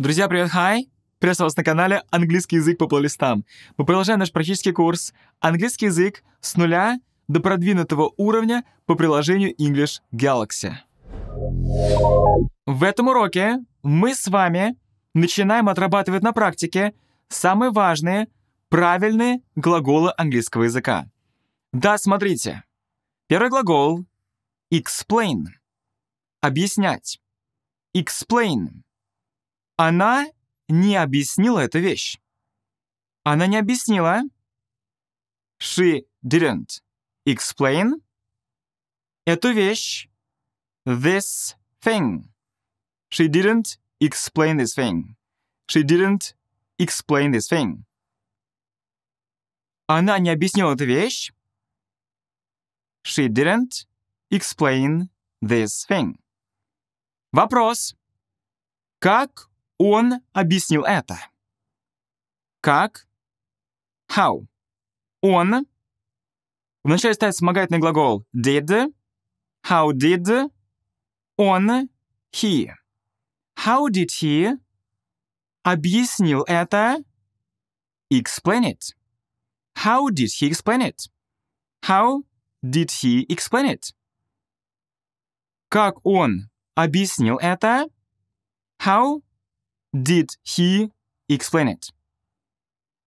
Друзья, привет, хай! Приветствую вас на канале «Английский язык по плейлистам». Мы продолжаем наш практический курс «Английский язык с нуля до продвинутого уровня по приложению English Galaxy». В этом уроке мы с вами начинаем отрабатывать на практике самые важные правильные глаголы английского языка. Да, смотрите. Первый глагол — explain. Объяснять. Explain. Она не объяснила эту вещь. Она не объяснила. She didn't explain эту вещь. This thing. She didn't explain this thing. She didn't explain this thing. Она не объяснила эту вещь. She didn't explain this thing. Вопрос. Как он объяснил это. Как? How. Он. Вначале ставит вспомогательный глагол did, how did, он, he. How did he объяснил это? Explain it. How did he explain it? How did he explain it? Как он объяснил это? How Did he explain it?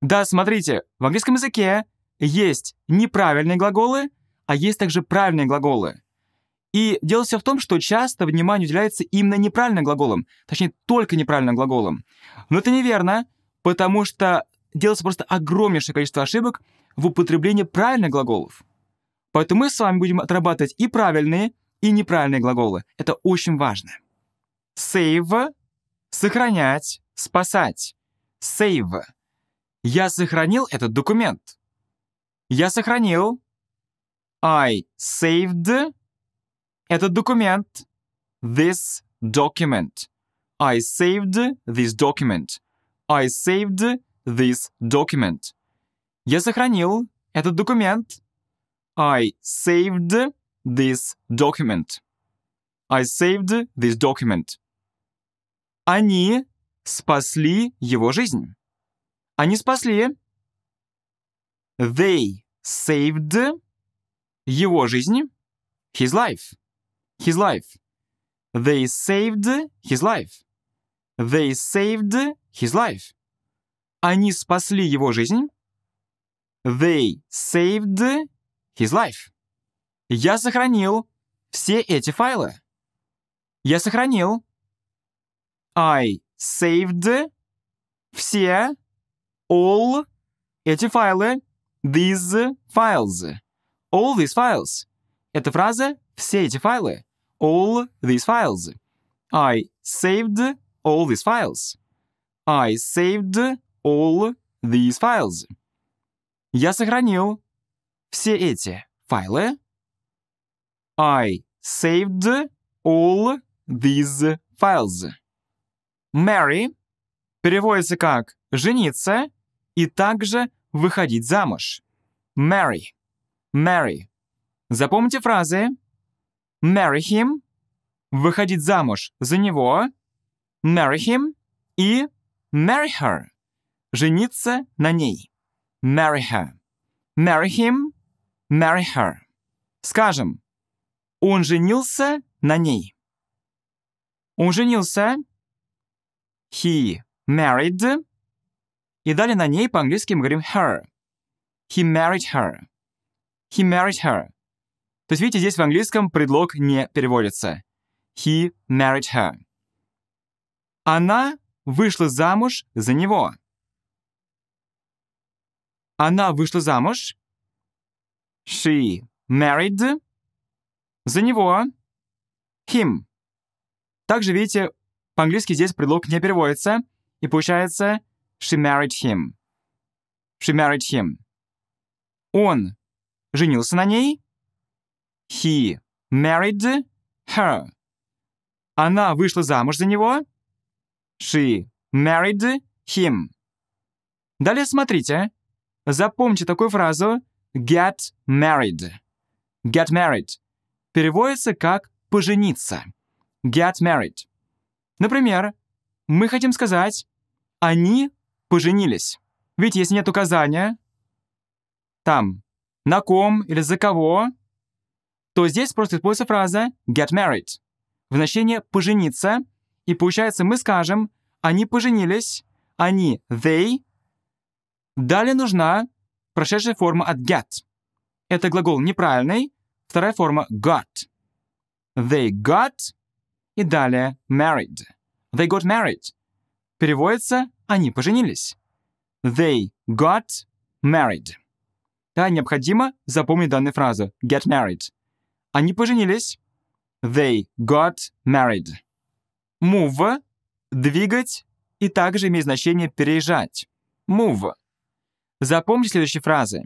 Да, смотрите, в английском языке есть неправильные глаголы, а есть также правильные глаголы. И дело все в том, что часто внимание уделяется именно неправильным глаголам, точнее, только неправильным глаголам. Но это неверно, потому что делается просто огромнейшее количество ошибок в употреблении правильных глаголов. Поэтому мы с вами будем отрабатывать и правильные, и неправильные глаголы. Это очень важно. Save Сохранять, спасать, save. Я сохранил этот документ. Я сохранил. I saved этот документ. This document. I saved this document. I saved this document. Я сохранил этот документ. I saved this document. I saved this document. Они спасли его жизнь. Они спасли. They saved его жизнь. His life. His life. They saved his life. They saved his life. Они спасли его жизнь. They saved his life. Я сохранил все эти файлы. Я сохранил I saved, все, all, эти файлы, these files, all these files. Эта фраза «все эти файлы», all these files. I saved all these files. I saved all these files. Я сохранил все эти файлы. I saved all these files marry переводится как «жениться» и также «выходить замуж». Marry. Marry. Запомните фразы «marry him», «выходить замуж за него», «marry him» и «marry her», «жениться на ней», «marry her», «marry him», «marry her». Скажем, «он женился на ней». Он женился He married. И далее на ней по-английски мы говорим her. He married her. He married her. То есть, видите, здесь в английском предлог не переводится. He married her. Она вышла замуж за него. Она вышла замуж. She married. За него. Him. Также, видите, по-английски здесь предлог не переводится, и получается «she married him». «She married him». Он женился на ней. He married her. Она вышла замуж за него. She married him. Далее смотрите. Запомните такую фразу get married. Get married переводится как пожениться. Get married. Например, мы хотим сказать «они поженились». Ведь если нет указания там «на ком» или «за кого», то здесь просто используется фраза «get married» в значении «пожениться», и получается мы скажем «они поженились», «они» «they». Далее нужна прошедшая форма от «get». Это глагол неправильный, вторая форма «got». «They got» и далее married. They got married. Переводится «они поженились». They got married. Да, необходимо запомнить данную фразу get married. Они поженились. They got married. Move – двигать и также имеет значение переезжать. Move. Запомните следующие фразы.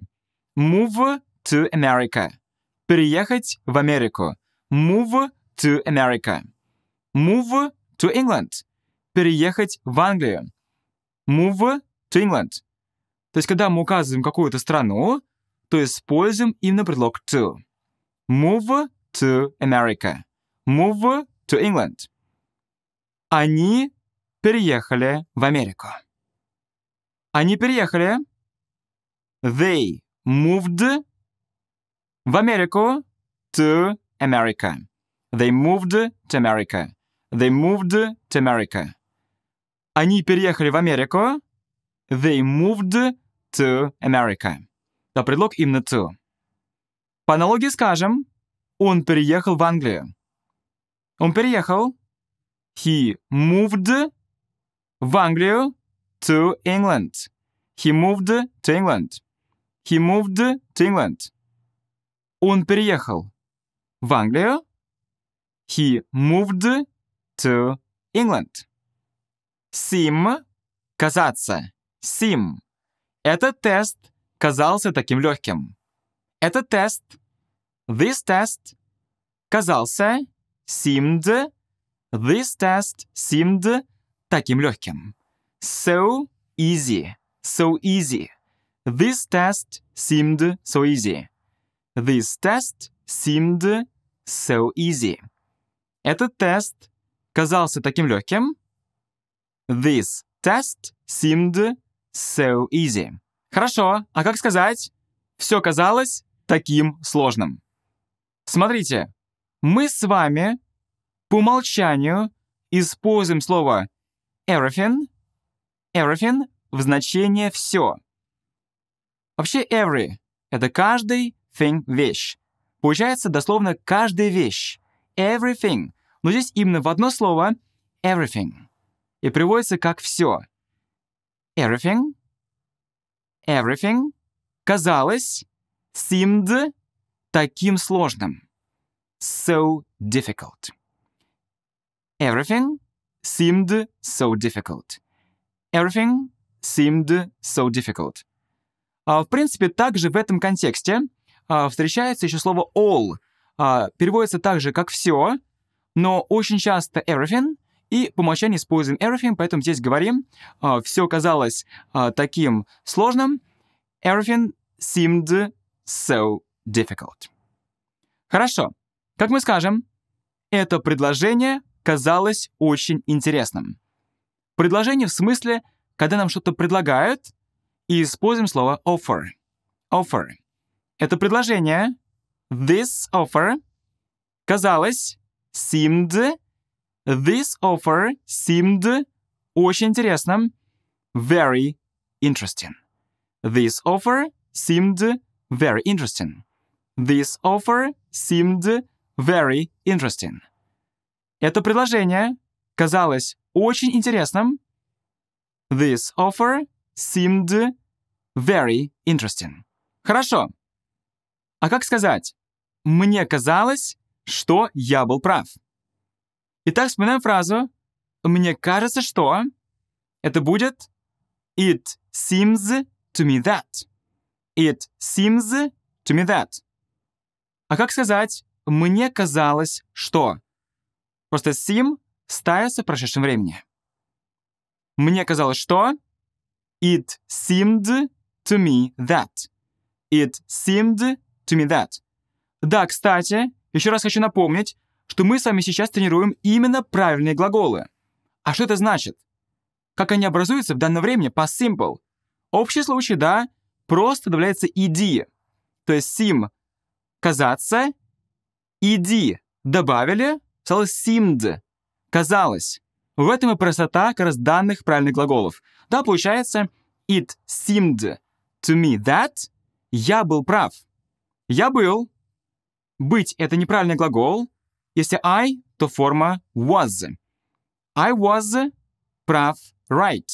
Move to America. Переехать в Америку. Move to America move to England. Переехать в Англию. Move to England. То есть, когда мы указываем какую-то страну, то используем именно предлог to. Move to America. Move to England. Они переехали в Америку. Они переехали. They moved в Америку to America. They moved to America. They moved to America. Они переехали в Америку. They moved to America. Да, предлог именно to. По аналогии скажем, он переехал в Англию. Он переехал. He moved в Англию to England. He moved to England. He moved to England. Он переехал в Англию. He moved to England. Seem, казаться. Seem, Этот тест казался таким легким. Этот тест, this test, казался, seemed, this test seemed таким легким. So easy, so easy. This test seemed so easy. This test seemed so easy. Этот тест казался таким легким? This test seemed so easy. Хорошо, а как сказать? Все казалось таким сложным. Смотрите, мы с вами по умолчанию используем слово everything, everything в значение «все». Вообще every — это каждый thing — вещь. Получается дословно «каждая вещь». Everything но здесь именно в одно слово everything. И приводится как «все». Everything, everything казалось seemed таким сложным. So difficult. Everything seemed so difficult. Everything seemed so difficult. А, в принципе, также в этом контексте а, встречается еще слово all. А, переводится так же, как «все», но очень часто everything, и по умолчанию используем everything, поэтому здесь говорим, uh, а, все казалось uh, таким сложным. Everything seemed so difficult. Хорошо. Как мы скажем, это предложение казалось очень интересным. Предложение в смысле, когда нам что-то предлагают, и используем слово offer. Offer. Это предложение, this offer, казалось seemed. This offer seemed очень интересно. Very interesting. This offer seemed very interesting. This offer seemed very interesting. Это предложение казалось очень интересным. This offer seemed very interesting. Хорошо. А как сказать? Мне казалось, что я был прав. Итак, вспоминаем фразу «Мне кажется, что...» Это будет «It seems to me that». «It seems to me that». А как сказать «мне казалось, что»? Просто «seem» ставится в прошедшем времени. «Мне казалось, что...» «It seemed to me that». «It seemed to me that». Да, кстати, еще раз хочу напомнить, что мы с вами сейчас тренируем именно правильные глаголы. А что это значит? Как они образуются в данное время по simple? Общий случай, да, просто добавляется иди. То есть sim – казаться, иди – добавили, стало seemed, казалось. В этом и простота как раз данных правильных глаголов. Да, получается it seemed to me that я был прав. Я был быть — это неправильный глагол. Если I, то форма was. I was прав, right.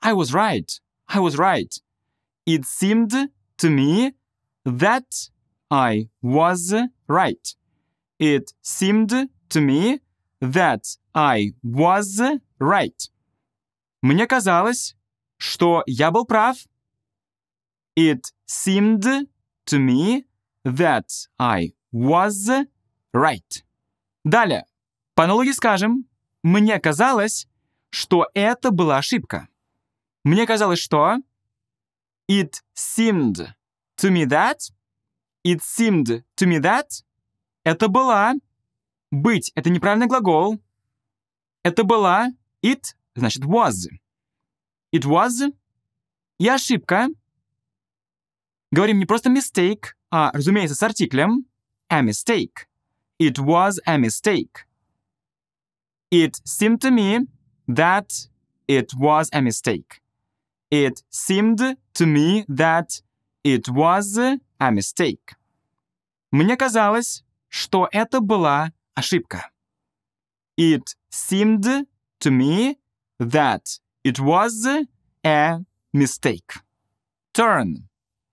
I was right. I was right. It seemed to me that I was right. It seemed to me that I was right. Мне казалось, что я был прав. It seemed to me that I was right. Далее. По аналогии скажем, мне казалось, что это была ошибка. Мне казалось, что it seemed to me that it seemed to me that это была быть, это неправильный глагол. Это была it, значит was. It was и ошибка. Говорим не просто mistake, а, разумеется, с артиклем. a mistake. It was a mistake. It seemed to me that it was a mistake. It seemed to me that it was a mistake. Мне казалось, что это была ошибка. It seemed to me that it was a mistake. Turn.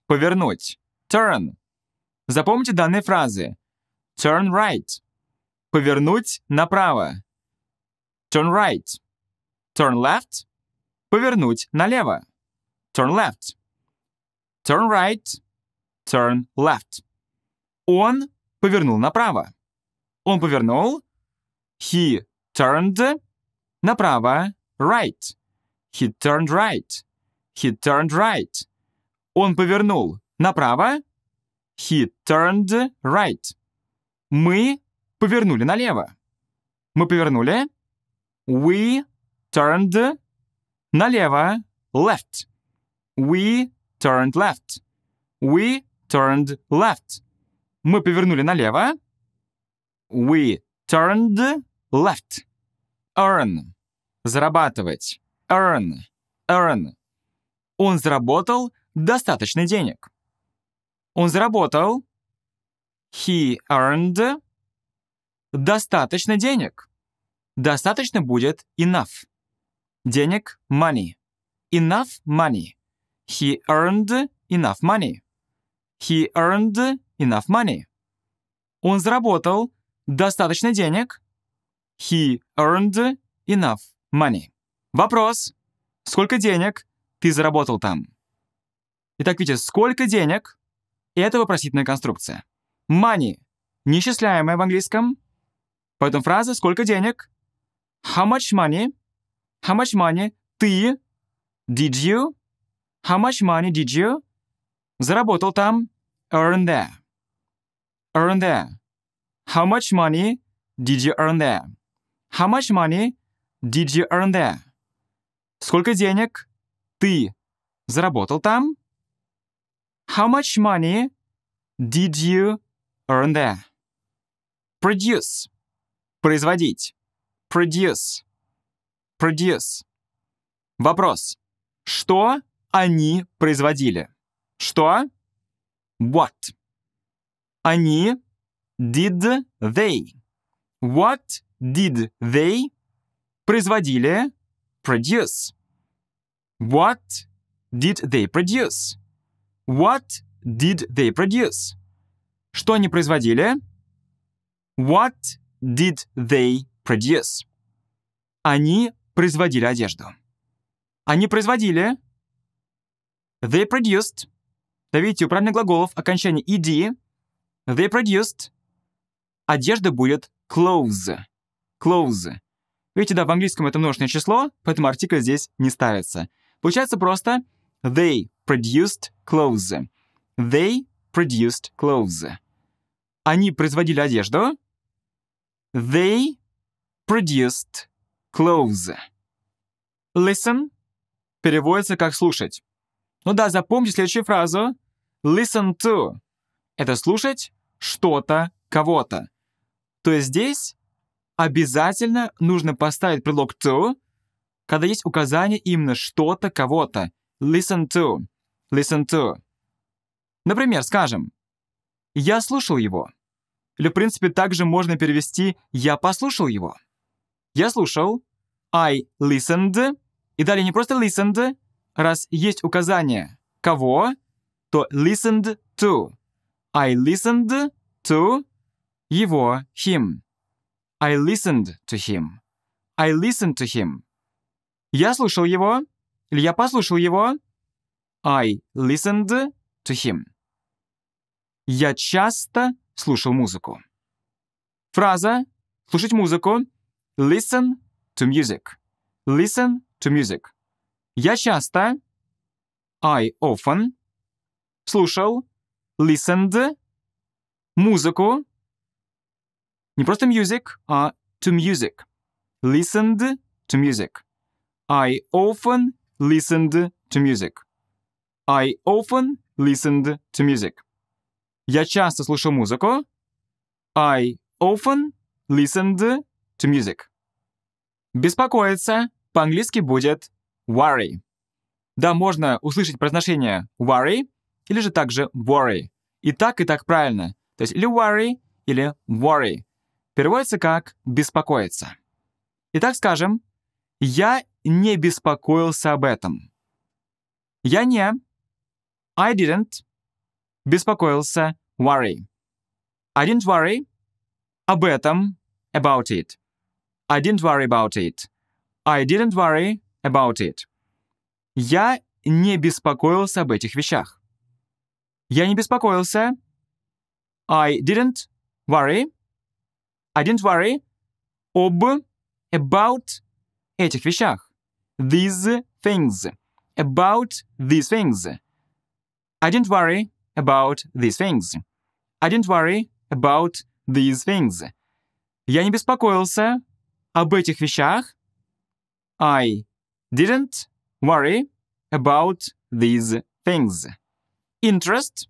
Повернуть. Turn. Запомните данные фразы. Turn right. Повернуть направо. Turn right. Turn left. Повернуть налево. Turn left. Turn right. Turn left. Он повернул направо. Он повернул. He turned направо right. He turned right. He turned right. Он повернул направо. He turned right. Мы повернули налево. Мы повернули. We turned налево. Left. We turned left. We turned left. Мы повернули налево. We turned left. Earn. Зарабатывать. Earn. Earn. Он заработал достаточно денег. Он заработал. He earned достаточно денег. Достаточно будет enough. Денег – money. Enough money. He earned enough money. He earned enough money. Он заработал достаточно денег. He earned enough money. Вопрос. Сколько денег ты заработал там? Итак, видите, сколько денег это вопросительная конструкция. Money – неисчисляемое в английском. Поэтому фраза «Сколько денег?» How much money? How much money? Ты? Did you? How much money did you? Заработал там. Earn there. Earn there. How much money did you earn there? How much money did you earn there? Сколько денег ты заработал там? How much money did you earn there? Produce. Производить. Produce. Produce. Вопрос. Что они производили? Что? What? Они. Did they? What did they? Производили. Produce. What did they produce? What did they produce? Что они производили? What did they produce? Они производили одежду. Они производили... They produced. Да видите, у правильных глаголов окончание ed. They produced. Одежда будет clothes. Clothes. Видите, да, в английском это множественное число, поэтому артикль здесь не ставится. Получается просто they produced clothes. They produced clothes. Они производили одежду. They produced clothes. Listen переводится как «слушать». Ну да, запомните следующую фразу. Listen to — это слушать что-то, кого-то. То есть здесь обязательно нужно поставить прилог to, когда есть указание именно что-то, кого-то. Listen to. Listen to. Например, скажем, «Я слушал его». Или, в принципе, также можно перевести «я послушал его». Я слушал, I listened, и далее не просто listened, раз есть указание «кого», то listened to. I listened to его, him. I listened to him. I listened to him. Я слушал его, или я послушал его, I listened to him. Я часто слушал музыку. Фраза «слушать музыку» listen to music. Listen to music. Я часто I often слушал listened музыку не просто music, а to music. Listened to music. I often listened to music. I often listened to music. Я часто слушал музыку. I often listened to music. Беспокоиться по-английски будет worry. Да, можно услышать произношение worry или же также worry. И так, и так правильно. То есть или worry, или worry. Переводится как «беспокоиться». Итак, скажем, «Я не беспокоился об этом». «Я не» I didn't. Беспокоился. Worry. I didn't worry. Об этом. About it. I didn't worry about it. I didn't worry about it. Я не беспокоился об этих вещах. Я не беспокоился. I didn't worry. I didn't worry об about этих вещах. These things. About these things. I didn't worry about these things. I don't worry about these things. Я не беспокоился об этих вещах. I didn't worry about these things. Interest.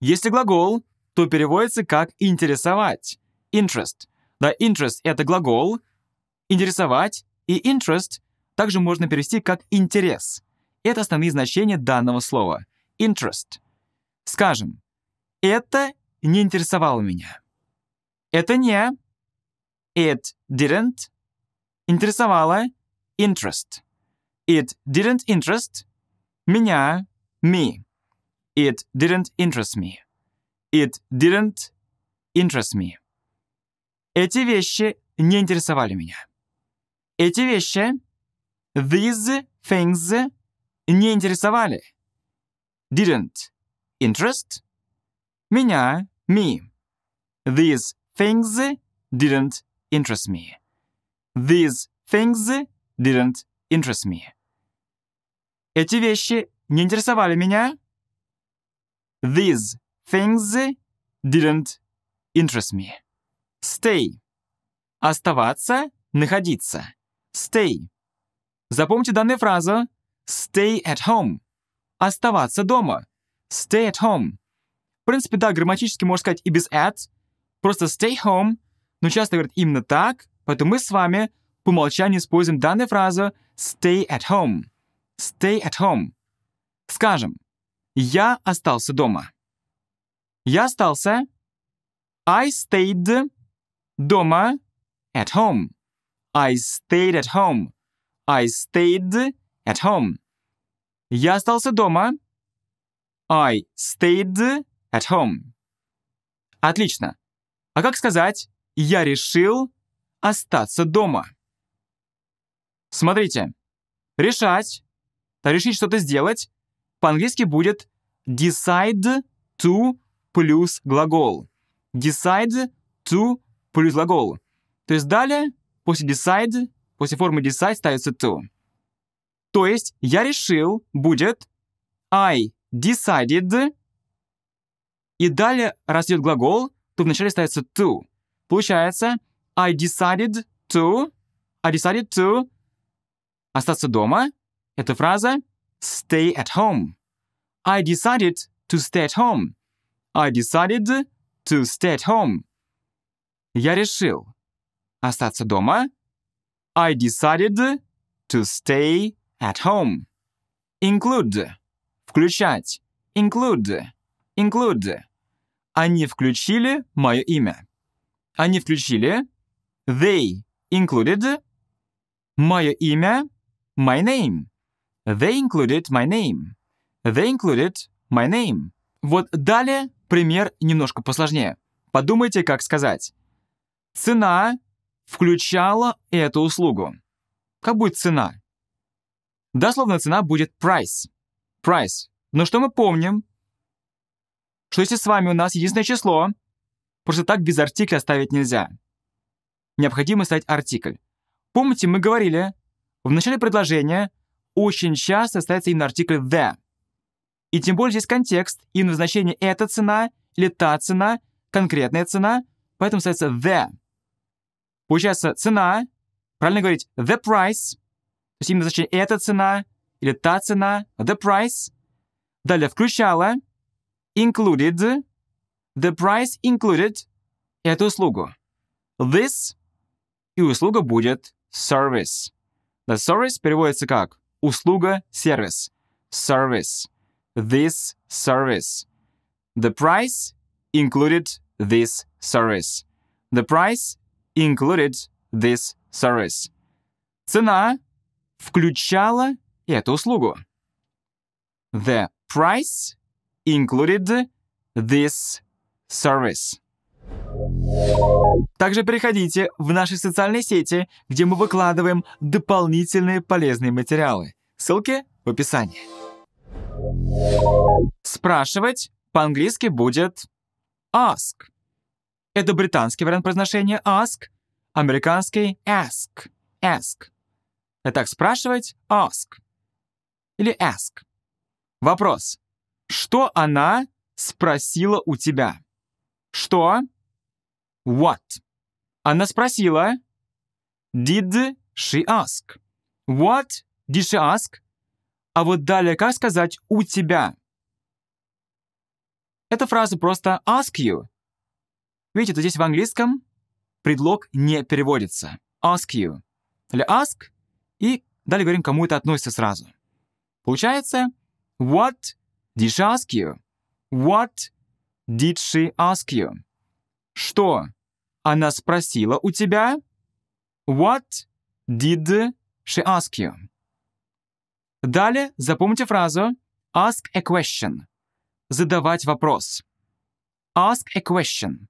Если глагол, то переводится как «интересовать». Interest. Да, interest — это глагол. Интересовать и interest также можно перевести как «интерес». Это основные значения данного слова interest. Скажем, это не интересовало меня. Это не it didn't интересовало interest. It didn't interest меня, me. It didn't interest me. It didn't interest me. Эти вещи не интересовали меня. Эти вещи, these things, не интересовали didn't, interest, меня, me. These things didn't interest me. These things didn't interest me. Эти вещи не интересовали меня. These things didn't interest me. Stay. Оставаться, находиться. Stay. Запомните данную фразу. Stay at home оставаться дома. Stay at home. В принципе, да, грамматически можно сказать и без at. Просто stay home. Но часто говорят именно так, поэтому мы с вами по умолчанию используем данную фразу stay at home. Stay at home. Скажем, я остался дома. Я остался. I stayed дома at home. I stayed at home. I stayed at home. Я остался дома. I stayed at home. Отлично. А как сказать «я решил остаться дома»? Смотрите. Решать. Решить что-то сделать. По-английски будет decide to плюс глагол. Decide to плюс глагол. То есть далее, после decide, после формы decide ставится to. То есть я решил будет I decided. И далее, раз глагол, то вначале ставится to. Получается I decided to, I decided to остаться дома. Это фраза stay at home. I decided to stay at home. I decided to stay at home. Я решил остаться дома. I decided to stay At home. Include. Включать. Include. Include. Они включили мое имя. Они включили They included мое имя, my name. They included my name. They included my name. Вот далее пример немножко посложнее. Подумайте, как сказать. Цена включала эту услугу. Как будет цена? Дословно цена будет price. Price. Но что мы помним? Что если с вами у нас единственное число, просто так без артикля оставить нельзя. Необходимо ставить артикль. Помните, мы говорили, в начале предложения очень часто ставится именно артикль the. И тем более здесь контекст, и назначение – значение эта цена, или та цена, конкретная цена, поэтому ставится the. Получается, цена, правильно говорить, the price, есть именно значение «эта цена» или «та цена», «the price». Далее включала «included», «the price included» эту услугу. «This» и услуга будет «service». The service переводится как «услуга», «сервис». «Service». «This service». The price included this service. The price included this service. Цена включала эту услугу. The price included this service. Также переходите в наши социальные сети, где мы выкладываем дополнительные полезные материалы. Ссылки в описании. Спрашивать по-английски будет ask. Это британский вариант произношения ask, американский ask. Ask. Итак, спрашивать ask или ask. Вопрос. Что она спросила у тебя? Что? What? Она спросила. Did she ask? What did she ask? А вот далее как сказать «у тебя»? Эта фраза просто «ask you». Видите, вот здесь в английском предлог не переводится. «Ask you». или «ask» И далее говорим, кому это относится сразу. Получается, what did she ask you? What did she ask you? Что она спросила у тебя? What did she ask you? Далее запомните фразу ask a question. Задавать вопрос. Ask a question.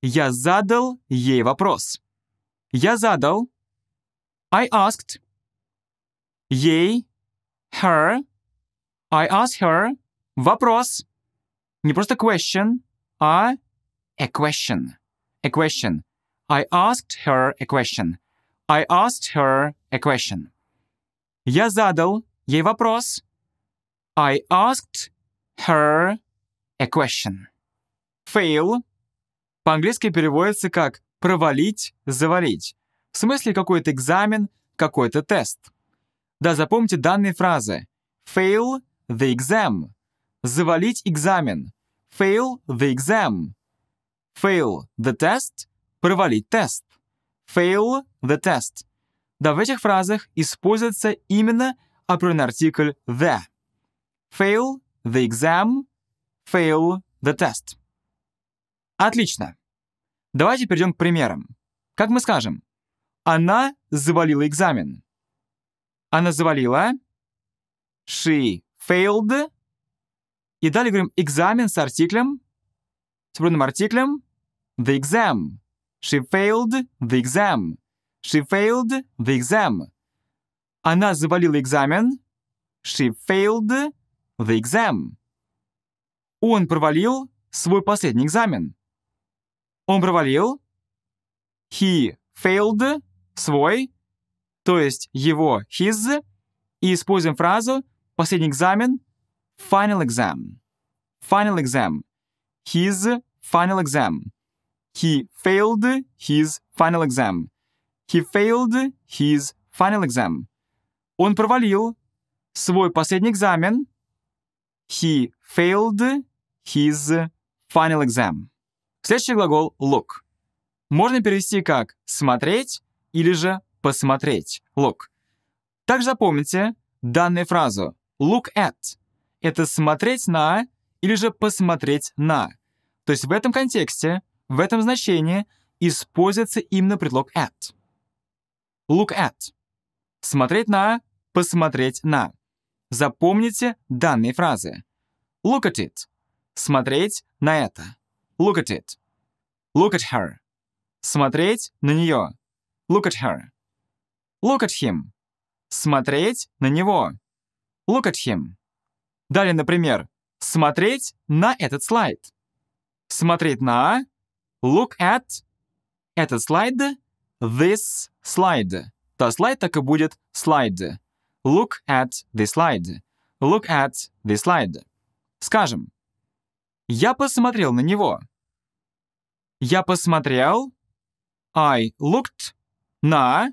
Я задал ей вопрос. Я задал I asked ей, her, I asked her, вопрос, не просто question, а a question, a question. I asked her a question. I asked her a question. Я задал ей вопрос. I asked her a question. Fail по-английски переводится как провалить, завалить. В смысле какой-то экзамен, какой-то тест. Да, запомните данные фразы. Fail the exam. Завалить экзамен. Fail the exam. Fail the test. Провалить тест. Fail the test. Да, в этих фразах используется именно определенный артикль the. Fail the exam. Fail the test. Отлично. Давайте перейдем к примерам. Как мы скажем? Она завалила экзамен. Она завалила. She failed. И далее говорим экзамен с артиклем, с брудным артиклем. The exam. She failed the exam. She failed the exam. Она завалила экзамен. She failed the exam. Он провалил свой последний экзамен. Он провалил. He failed свой, то есть его his, и используем фразу «последний экзамен» final exam. Final exam. His final exam. He failed his final exam. He failed his final exam. Он провалил свой последний экзамен. He failed his final exam. Следующий глагол look. Можно перевести как смотреть, или же посмотреть, look. Также запомните данную фразу look at. Это смотреть на или же посмотреть на. То есть в этом контексте, в этом значении используется именно предлог at. Look at. Смотреть на, посмотреть на. Запомните данные фразы. Look at it. Смотреть на это. Look at it. Look at her. Смотреть на нее. Look at her. Look at him. Смотреть на него. Look at him. Далее, например, смотреть на этот слайд. Смотреть на look at этот слайд, this slide. То слайд так и будет слайд. Look at this slide. Look at this slide. Скажем, я посмотрел на него. Я посмотрел. I looked на.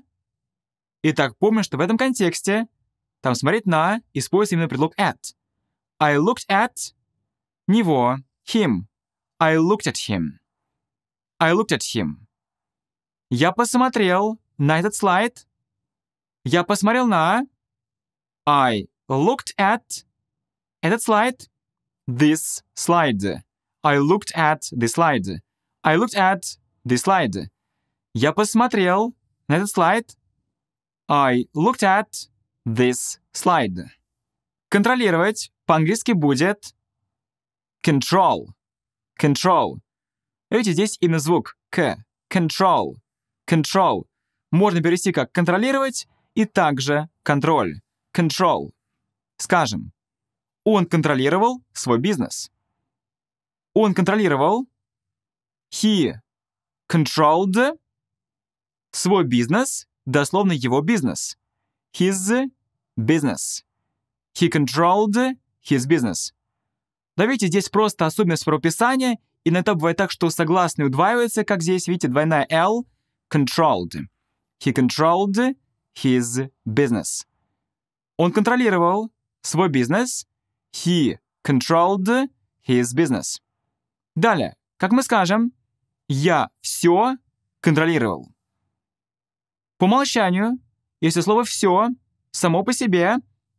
Итак, помню, что в этом контексте там смотреть на используется именно предлог at. I looked at него, him. I looked at him. I looked at him. Я посмотрел на этот слайд. Я посмотрел на I looked at этот слайд. This slide. I looked at this slide. I looked at this slide. Я посмотрел этот слайд. I looked at this slide. Контролировать по-английски будет control. Control. Видите, здесь именно звук «к». Control. Control. Можно перевести как «контролировать» и также «контроль». Control. Скажем, он контролировал свой бизнес. Он контролировал. He controlled Свой бизнес, дословно его бизнес. His business. He controlled his business. Да здесь просто особенность правописания. Иногда бывает так, что согласные удваиваются, как здесь, видите, двойная L. Controlled. He controlled his business. Он контролировал свой бизнес. He controlled his business. Далее, как мы скажем, я все контролировал. По умолчанию, если слово «все» само по себе,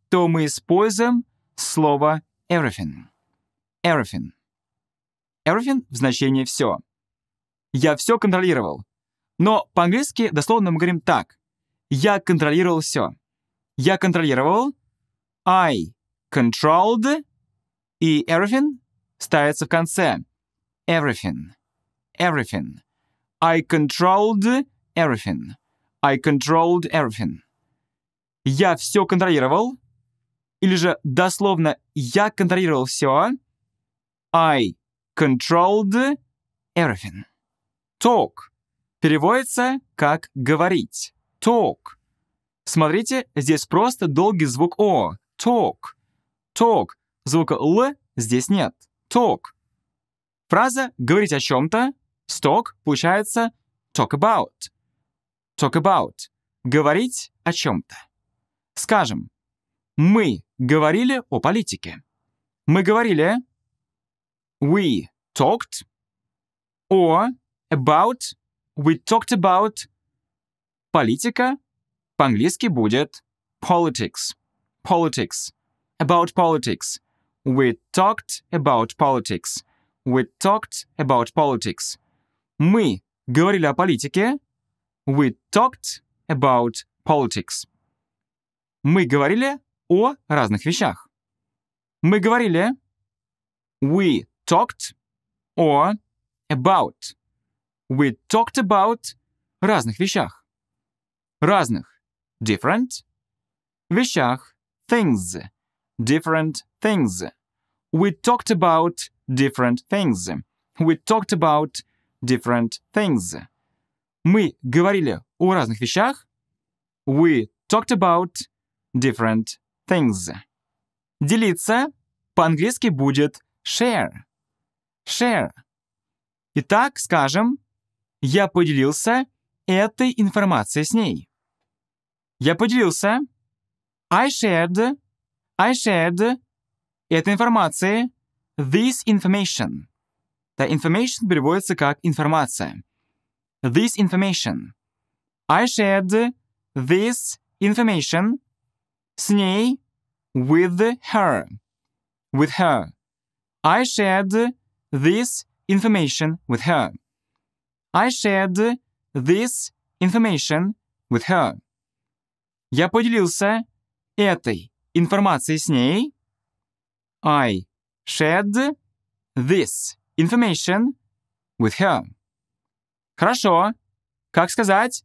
то мы используем слово «everything». «Everything». «Everything» в значении «все». «Я все контролировал». Но по-английски дословно мы говорим так. «Я контролировал все». «Я контролировал». «I controlled». И «everything» ставится в конце. «Everything». «Everything». «I controlled everything». I controlled everything. Я все контролировал. Или же дословно я контролировал все. I controlled everything. Talk переводится как говорить. Talk. Смотрите, здесь просто долгий звук О. Talk. Talk. Звука Л здесь нет. Talk. Фраза «говорить о чем-то» Talk получается talk about. Talk about — говорить о чем-то. Скажем, мы говорили о политике. Мы говорили we talked or about we talked about политика по-английски будет politics. Politics. About politics. We talked about politics. We talked about politics. Мы говорили о политике, We talked about politics. Мы говорили о разных вещах. Мы говорили we talked or about. We talked about разных вещах. Разных different вещах things different things. We talked about different things. We talked about different things. Мы говорили о разных вещах. We talked about different things. Делиться по-английски будет share. Share. Итак, скажем, я поделился этой информацией с ней. Я поделился. I shared. I shared. Этой информацией. This information. The information переводится как информация. this information. I shared this information с ней with her. With her. I shared this information with her. I shared this information with her. Я поделился этой информацией с ней. I shared this information with her. Хорошо. Как сказать?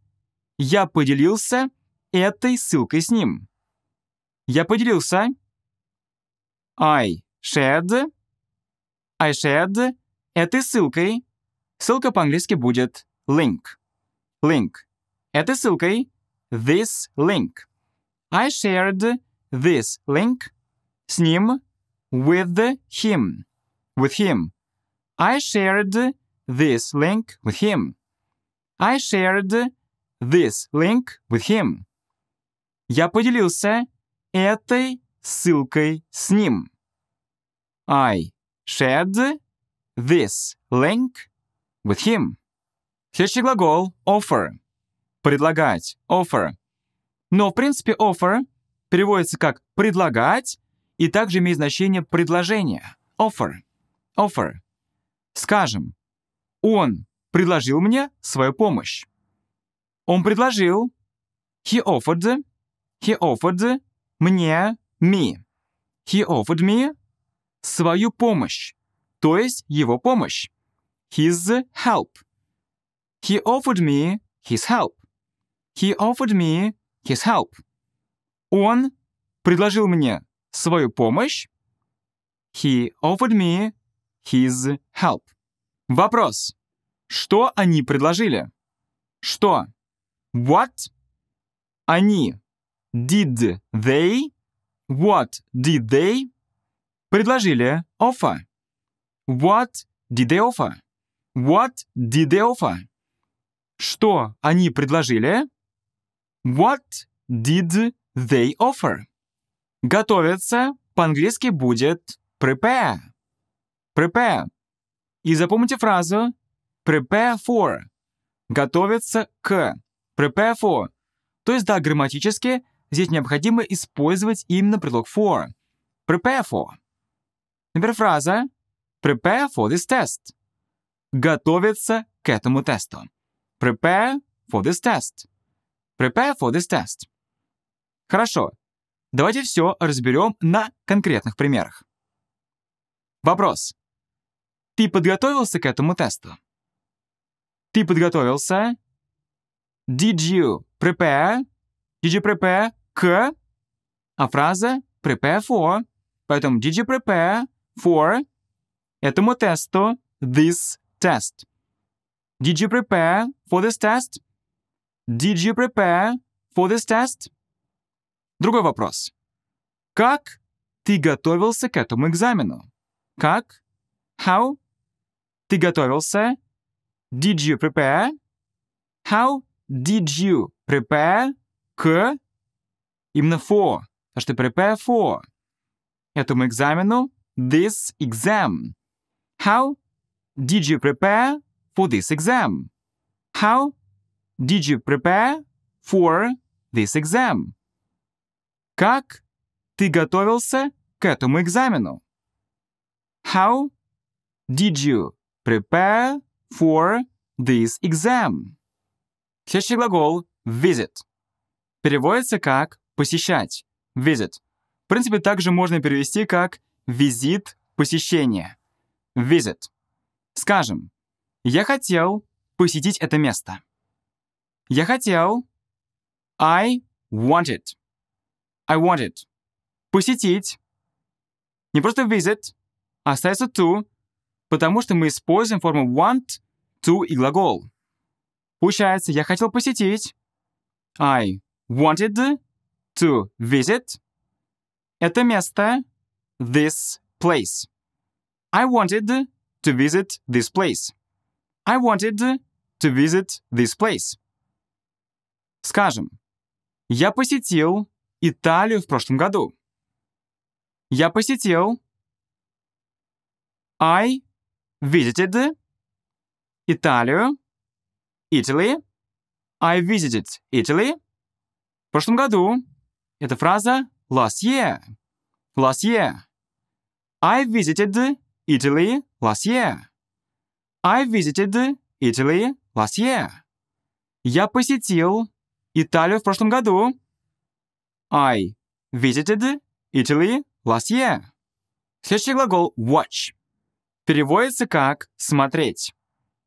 Я поделился этой ссылкой с ним. Я поделился. I shared. I shared этой ссылкой. Ссылка по-английски будет link. Link. Этой ссылкой this link. I shared this link с ним with him. With him. I shared this link with him. I shared this link with him. Я поделился этой ссылкой с ним. I shared this link with him. Следующий глагол offer. Предлагать. Offer. Но, в принципе, offer переводится как предлагать и также имеет значение предложение. Offer. Offer. Скажем, он предложил мне свою помощь. Он предложил. He offered. he offered мне me. He offered me свою помощь, то есть его помощь. His help. He offered me his help. He offered me his help. Он предложил мне свою помощь. He offered me his help. Вопрос. Что они предложили? Что? What? Они. Did they? What did they? Предложили offer. What did they offer? What did they offer? Что они предложили? What did they offer? Готовиться по-английски будет prepare. Prepare. И запомните фразу Prepare for. Готовиться к. Prepare for. То есть, да, грамматически здесь необходимо использовать именно предлог for. Prepare for. Например, фраза Prepare for this test. Готовиться к этому тесту. Prepare for this test. Prepare for this test. Хорошо. Давайте все разберем на конкретных примерах. Вопрос. Ты подготовился к этому тесту? Ты подготовился? Did you prepare? Did you prepare к? А фраза prepare for. Поэтому did you prepare for этому тесту this test? Did you prepare for this test? Did you prepare for this test? Другой вопрос. Как ты готовился к этому экзамену? Как? How? Ты готовился Did you prepare? How did you prepare к именно for? Потому что prepare for этому экзамену this exam. How did you prepare for this exam? How did you prepare for this exam? Как ты готовился к этому экзамену? How did you prepare for this exam. Следующий глагол visit. Переводится как посещать. Visit. В принципе, также можно перевести как визит, посещение. Visit. Скажем, я хотел посетить это место. Я хотел I wanted. I wanted. Посетить. Не просто visit, а остается to потому что мы используем форму want, to и глагол. Получается, я хотел посетить. I wanted to visit. Это место. This place. I wanted to visit this place. I wanted to visit this place. Скажем, я посетил Италию в прошлом году. Я посетил I visited Италию, Italy. I visited Italy. В прошлом году. Эта фраза last year. Last year. I visited Italy last year. I visited Italy last year. Я посетил Италию в прошлом году. I visited Italy last year. Следующий глагол watch переводится как «смотреть».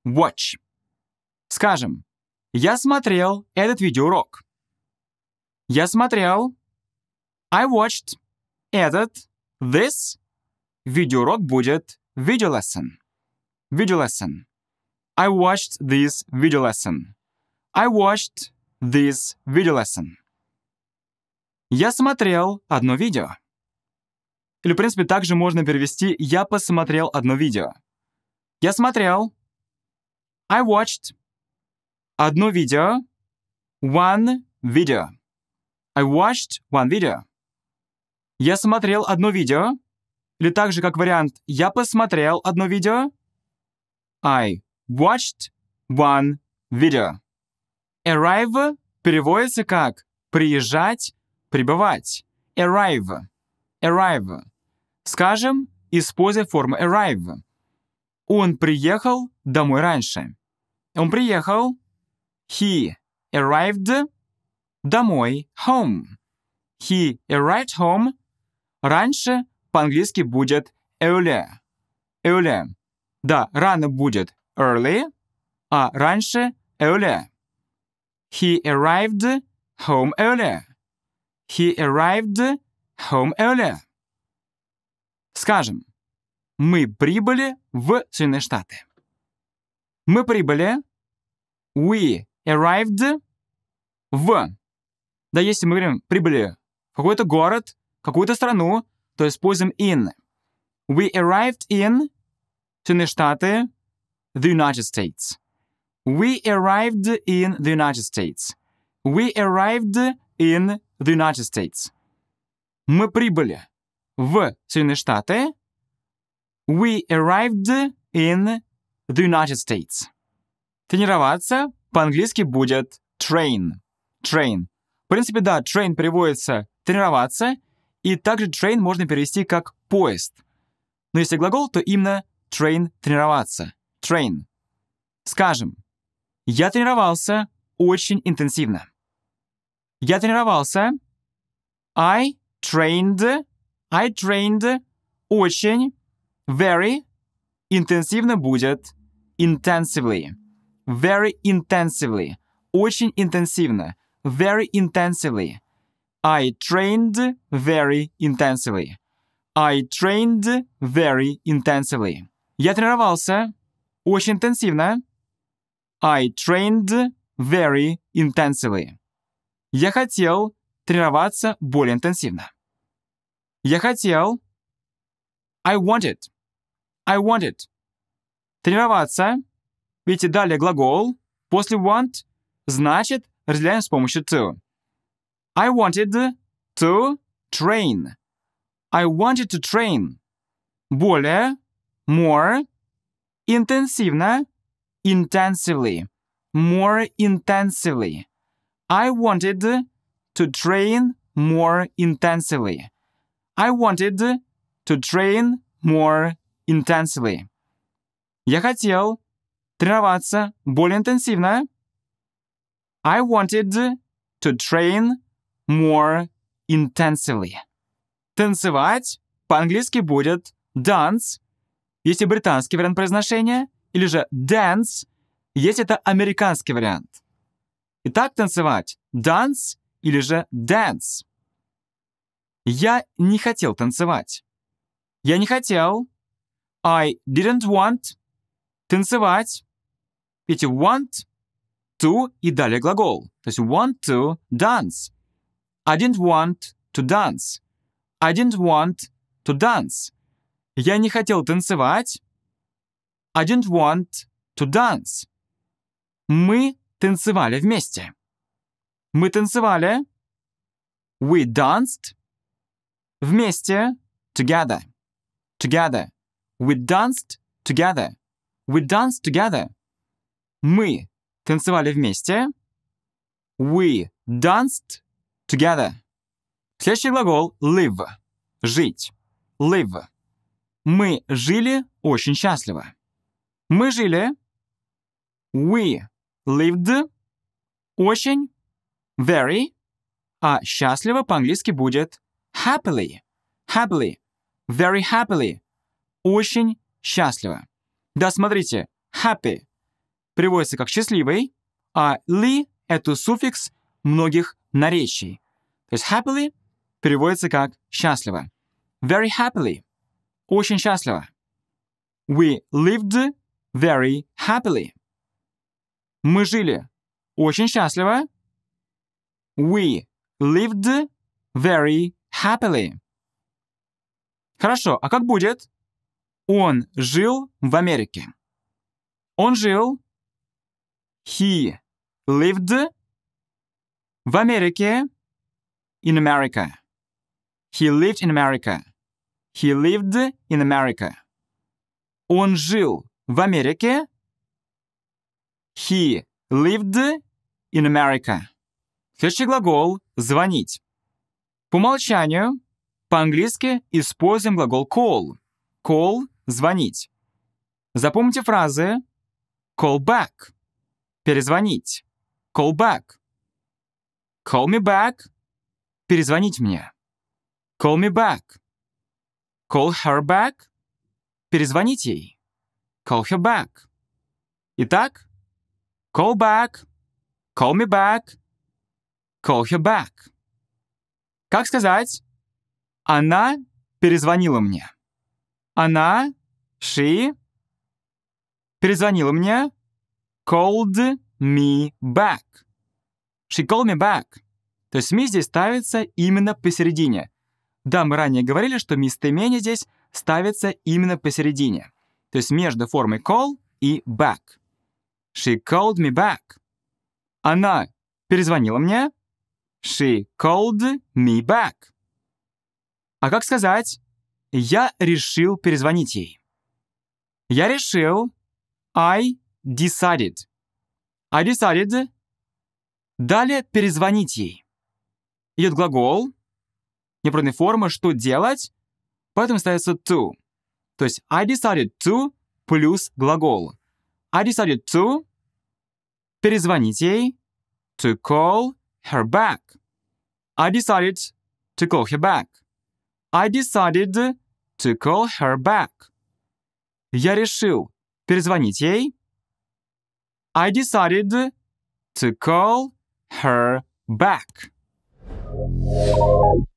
Watch. Скажем, я смотрел этот видеоурок. Я смотрел I watched этот this. Видеоурок будет video lesson. Video lesson. I watched this video lesson. I watched this video lesson. Я смотрел одно видео. Или, в принципе, также можно перевести «я посмотрел одно видео». Я смотрел I watched одно видео one video. I watched one video. Я смотрел одно видео. Или также как вариант «я посмотрел одно видео». I watched one video. Arrive переводится как «приезжать», «прибывать». Arrive. Arrive. Скажем, используя форму arrive. Он приехал домой раньше. Он приехал. He arrived домой home. He arrived home раньше по-английски будет earlier. Earlier. Да, рано будет early, а раньше earlier. He arrived home earlier. He arrived home earlier. Скажем, мы прибыли в Соединенные Штаты. Мы прибыли. We arrived в. Да, если мы говорим прибыли в какой-то город, какую-то страну, то используем in. We arrived in Соединенные Штаты, the United States. We arrived in the United States. We arrived in the United States. Мы прибыли в Соединенные Штаты. We arrived in the United States. Тренироваться по-английски будет train. Train. В принципе, да, train переводится тренироваться, и также train можно перевести как поезд. Но если глагол, то именно train тренироваться. Train. Скажем, я тренировался очень интенсивно. Я тренировался. I trained I trained очень, very, интенсивно будет, intensively. Very intensively. Очень интенсивно. Very intensively. I trained very intensively. I trained very intensively. Я тренировался очень интенсивно. I trained very intensively. Я хотел тренироваться более интенсивно. Я хотел. I wanted. I wanted. Тренироваться. Видите, далее глагол. После want значит разделяем с помощью to. I wanted to train. I wanted to train. Более, more, интенсивно, intensively. More intensively. I wanted to train more intensively. I wanted to train more intensely. Я хотел тренироваться более интенсивно. I wanted to train more intensely. Танцевать по-английски будет dance, если британский вариант произношения, или же dance, если это американский вариант. Итак, танцевать dance или же dance. Я не хотел танцевать. Я не хотел. I didn't want. Танцевать. Видите, want, to и далее глагол. То есть want to dance. I didn't want to dance. I didn't want to dance. Я не хотел танцевать. I didn't want to dance. Мы танцевали вместе. Мы танцевали. We danced Вместе. Together. Together. We danced together. We danced together. Мы танцевали вместе. We danced together. Следующий глагол live. Жить. Live. Мы жили очень счастливо. Мы жили. We lived. Очень. Very. А счастливо по-английски будет happily, happily, very happily, очень счастливо. Да, смотрите, happy приводится как счастливый, а ли — это суффикс многих наречий. То есть happily переводится как счастливо. Very happily — очень счастливо. We lived very happily. Мы жили очень счастливо. We lived very happily. Хорошо, а как будет? Он жил в Америке. Он жил. He lived в Америке. In America. He lived in America. He lived in America. Он жил в Америке. He lived in America. Следующий глагол «звонить». По умолчанию по-английски используем глагол call. Call — звонить. Запомните фразы call back — перезвонить, call back. Call me back — перезвонить мне. Call me back. Call her back — перезвонить ей. Call her back. Итак, call back, call me back, call her back. Как сказать? Она перезвонила мне. Она, she, перезвонила мне, called me back. She called me back. То есть me здесь ставится именно посередине. Да, мы ранее говорили, что местоимение здесь ставится именно посередине. То есть между формой call и back. She called me back. Она перезвонила мне, She called me back. А как сказать? Я решил перезвонить ей. Я решил. I decided. I decided. Далее перезвонить ей. Идет глагол. Неправильная форма «что делать?» Поэтому ставится to. То есть I decided to плюс глагол. I decided to перезвонить ей, to call her back. I decided to call her back. I decided to call her back. Я решил перезвонить ей. I decided to call her back.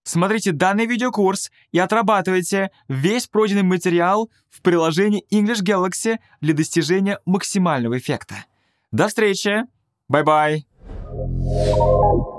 Смотрите данный видеокурс и отрабатывайте весь пройденный материал в приложении English Galaxy для достижения максимального эффекта. До встречи! Bye bye. you